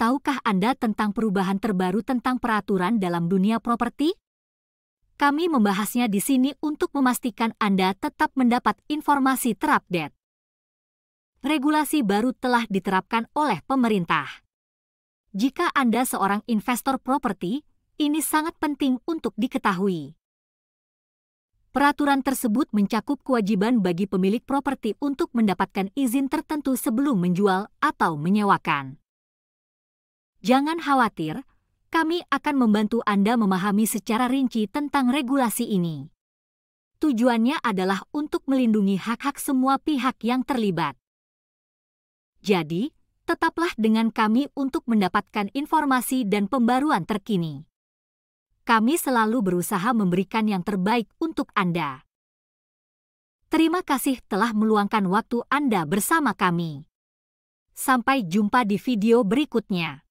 Tahukah Anda tentang perubahan terbaru tentang peraturan dalam dunia properti? Kami membahasnya di sini untuk memastikan Anda tetap mendapat informasi terupdate. Regulasi baru telah diterapkan oleh pemerintah. Jika Anda seorang investor properti, ini sangat penting untuk diketahui. Peraturan tersebut mencakup kewajiban bagi pemilik properti untuk mendapatkan izin tertentu sebelum menjual atau menyewakan. Jangan khawatir, kami akan membantu Anda memahami secara rinci tentang regulasi ini. Tujuannya adalah untuk melindungi hak-hak semua pihak yang terlibat. Jadi, tetaplah dengan kami untuk mendapatkan informasi dan pembaruan terkini. Kami selalu berusaha memberikan yang terbaik untuk Anda. Terima kasih telah meluangkan waktu Anda bersama kami. Sampai jumpa di video berikutnya.